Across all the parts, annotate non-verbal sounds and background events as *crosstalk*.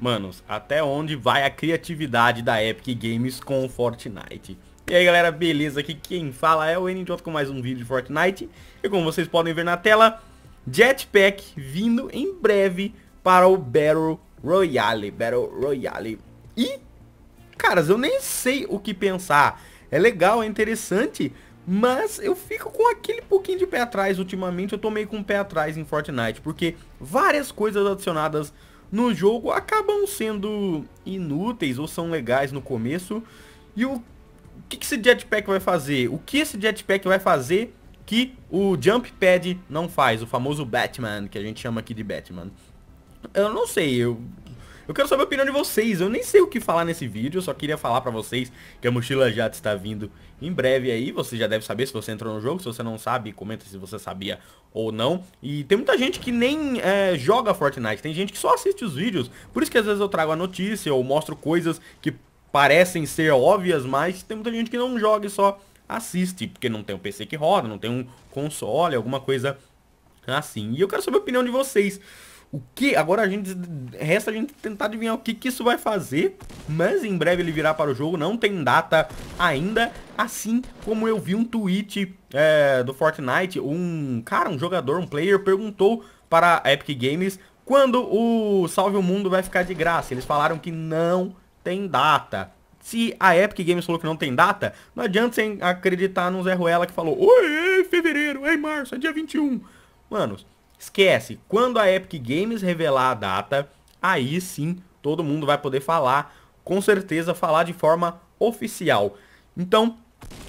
Manos, até onde vai a criatividade da Epic Games com o Fortnite? E aí galera, beleza? Aqui quem fala é o NJ com mais um vídeo de Fortnite E como vocês podem ver na tela, Jetpack vindo em breve para o Battle Royale Battle Royale E, caras, eu nem sei o que pensar É legal, é interessante, mas eu fico com aquele pouquinho de pé atrás ultimamente, eu tô meio com o pé atrás em Fortnite, porque várias coisas adicionadas no jogo acabam sendo inúteis ou são legais no começo. E o, que, que esse jetpack vai fazer? O que esse jetpack vai fazer que o jump pad não faz? O famoso Batman, que a gente chama aqui de Batman. Eu não sei, eu eu quero saber a opinião de vocês. Eu nem sei o que falar nesse vídeo, eu só queria falar pra vocês que a mochila já está vindo em breve aí. Você já deve saber se você entrou no jogo. Se você não sabe, comenta se você sabia ou não. E tem muita gente que nem é, joga Fortnite. Tem gente que só assiste os vídeos. Por isso que às vezes eu trago a notícia ou mostro coisas que parecem ser óbvias, mas tem muita gente que não joga e só assiste, porque não tem um PC que roda, não tem um console, alguma coisa assim. E eu quero saber a opinião de vocês. O que? Agora a gente resta a gente tentar adivinhar o que, que isso vai fazer, mas em breve ele virá para o jogo, não tem data ainda, assim como eu vi um tweet é, do Fortnite, um cara, um jogador, um player perguntou para a Epic Games quando o Salve o Mundo vai ficar de graça. Eles falaram que não tem data. Se a Epic Games falou que não tem data, não adianta você acreditar no Zé Ruela que falou Oi, é fevereiro, é março, é dia 21. Manos, Esquece, quando a Epic Games revelar a data, aí sim todo mundo vai poder falar, com certeza falar de forma oficial. Então,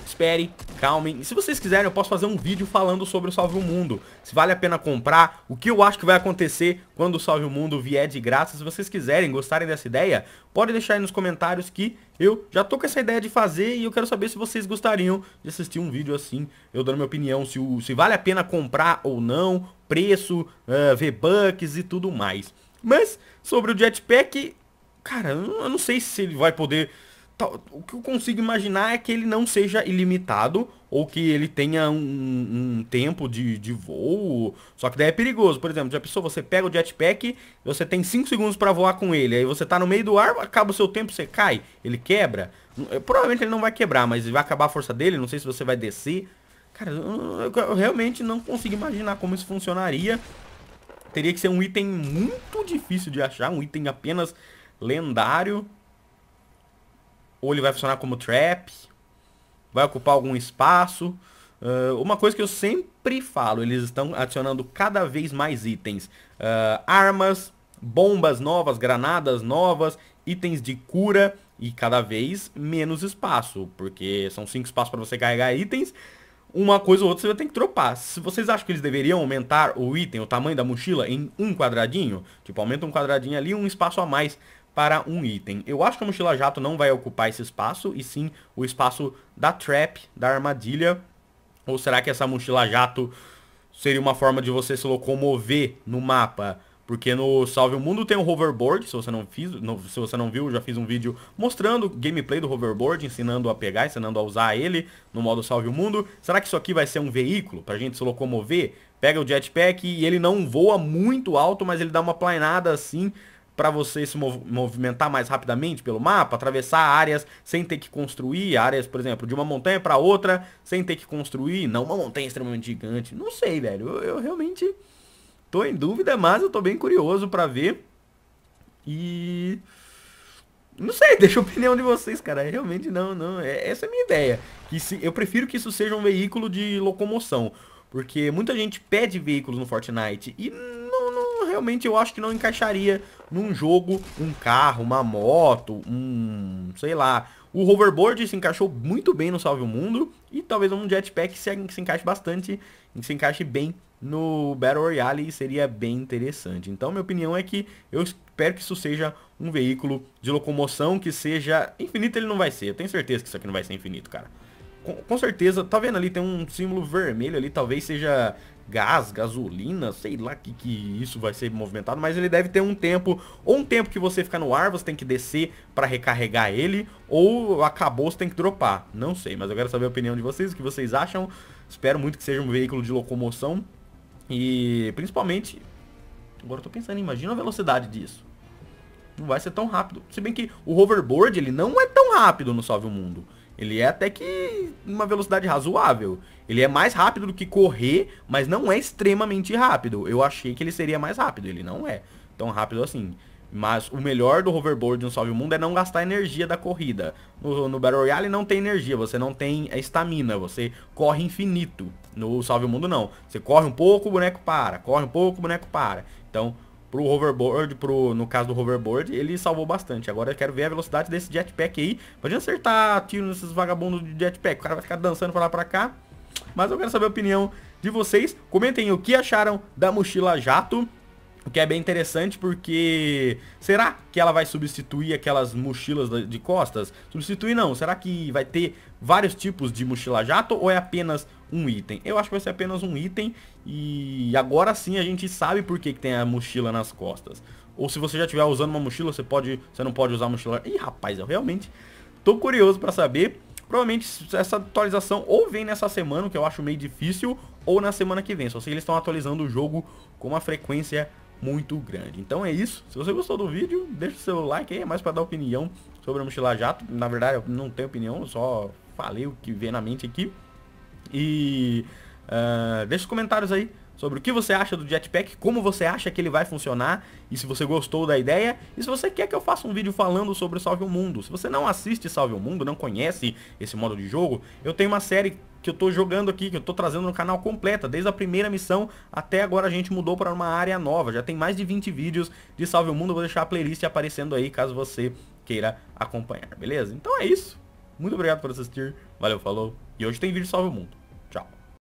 espere, calmem. Se vocês quiserem, eu posso fazer um vídeo falando sobre o Salve o Mundo. Se vale a pena comprar, o que eu acho que vai acontecer quando o Salve o Mundo vier de graça. Se vocês quiserem, gostarem dessa ideia, pode deixar aí nos comentários que eu já tô com essa ideia de fazer e eu quero saber se vocês gostariam de assistir um vídeo assim, eu dando minha opinião, se, o, se vale a pena comprar ou não, preço, uh, ah, V-Bucks e tudo mais. Mas, sobre o Jetpack, cara, eu não sei se ele vai poder... O que eu consigo imaginar é que ele não seja ilimitado ou que ele tenha um, um tempo de, de voo. Só que daí é perigoso. Por exemplo, já pensou, você pega o jetpack, você tem 5 segundos para voar com ele. Aí você tá no meio do ar, acaba o seu tempo, você cai, ele quebra. Hum, provavelmente ele não vai quebrar, mas vai acabar a força dele, não sei se você vai descer. Cara, eu, eu, eu realmente não consigo imaginar como isso funcionaria. Teria que ser um item muito difícil de achar, um item apenas lendário. Ou ele vai funcionar como trap, vai ocupar algum espaço. Uh, uma coisa que eu sempre falo, eles estão adicionando cada vez mais itens. Uh, armas, bombas novas, granadas novas, itens de cura e cada vez menos espaço, porque são cinco espaços para você carregar itens uma coisa ou outra você vai ter que dropar. Se vocês acham que eles deveriam aumentar o item, o tamanho da mochila em um quadradinho, tipo, aumenta um quadradinho ali, um espaço a mais para um item. Eu acho que a mochila jato não vai ocupar esse espaço, e sim o espaço da trap, da armadilha. Ou será que essa mochila jato seria uma forma de você se locomover no mapa? Porque no Salve o Mundo tem um hoverboard, se você não, fiz, se você não viu, eu já fiz um vídeo mostrando gameplay do hoverboard, ensinando a pegar, ensinando a usar ele no modo Salve o Mundo. Será que isso aqui vai ser um veículo pra gente se locomover? Pega o jetpack e ele não voa muito alto, mas ele dá uma planada assim para você se mov movimentar mais rapidamente pelo mapa, atravessar áreas sem ter que construir, áreas, por exemplo, de uma montanha para outra, sem ter que construir, não uma montanha extremamente gigante. Não sei, velho. eu, eu realmente Tô em dúvida, mas eu tô bem curioso para ver. E não sei, *laughs* deixa a opinião de vocês, cara. É, realmente não, não. É, essa é a minha ideia. Que se, eu prefiro que isso seja um veículo de locomoção. Porque muita gente pede veículos no Fortnite. E não, não realmente eu acho que não encaixaria num jogo um carro, uma moto, um. sei lá. O hoverboard se encaixou muito bem no Salve o Mundo. E talvez um jetpack se, se encaixe bastante. Se encaixe bem no Battle Royale e seria bem interessante. Então, minha opinião é que eu espero que isso seja um veículo de locomoção que seja... Infinito ele não vai ser, eu tenho certeza que isso aqui não vai ser infinito, cara. Com, com certeza, tá vendo ali, tem um símbolo vermelho ali, talvez seja gás, gasolina, sei lá que, que isso vai ser movimentado, mas ele deve ter um tempo, ou um tempo que você fica no ar, você tem que descer para recarregar ele, ou acabou, você tem que dropar, não sei, mas eu quero saber a opinião de vocês, o que vocês acham, espero muito que seja um veículo de locomoção, e principalmente, agora eu tô pensando, imagina a velocidade disso. Não vai ser tão rápido. Se bem que o hoverboard, ele não é tão rápido no Salve o Mundo. Ele é até que uma velocidade razoável. Ele é mais rápido do que correr, mas não é extremamente rápido. Eu achei que ele seria mais rápido, ele não é tão rápido assim. Mas o melhor do hoverboard no Salve o Mundo é não gastar energia da corrida. No, no Battle Royale não tem energia, você não tem é estamina, você corre infinito. No Salve o Mundo não. Você corre um pouco, o boneco para. Corre um pouco, o boneco para. Então, pro hoverboard, pro, no caso do hoverboard, ele salvou bastante. Agora eu quero ver a velocidade desse jetpack aí. Pode acertar tiro nesses vagabundos de jetpack. O cara vai ficar dançando pra lá pra cá. Mas eu quero saber a opinião de vocês. Comentem o que acharam da mochila jato. O que é bem interessante porque será que ela vai substituir aquelas mochilas de costas? Substituir não, será que vai ter vários tipos de mochila jato ou é apenas um item? Eu acho que vai ser apenas um item e agora sim a gente sabe por que, que tem a mochila nas costas. Ou se você já estiver usando uma mochila, você pode, você não pode usar a mochila. Ih, rapaz, eu realmente tô curioso para saber. Provavelmente essa atualização ou vem nessa semana, o que eu acho meio difícil, ou na semana que vem. Só sei que eles estão atualizando o jogo com uma frequência muito grande. Então é isso. Se você gostou do vídeo, deixa o seu like aí, é mais para dar opinião sobre a mochila jato. Na verdade, eu não tenho opinião, eu só falei o que vem na mente aqui. E uh, deixa os comentários aí sobre o que você acha do Jetpack, como você acha que ele vai funcionar e se você gostou da ideia e se você quer que eu faça um vídeo falando sobre Salve o Mundo. Se você não assiste Salve o Mundo, não conhece esse modo de jogo, eu tenho uma série que eu tô jogando aqui, que eu tô trazendo no canal completa, desde a primeira missão até agora a gente mudou para uma área nova, já tem mais de 20 vídeos de Salve o Mundo, eu vou deixar a playlist aparecendo aí caso você queira acompanhar, beleza? Então é isso, muito obrigado por assistir, valeu, falou, e hoje tem vídeo Salve o Mundo.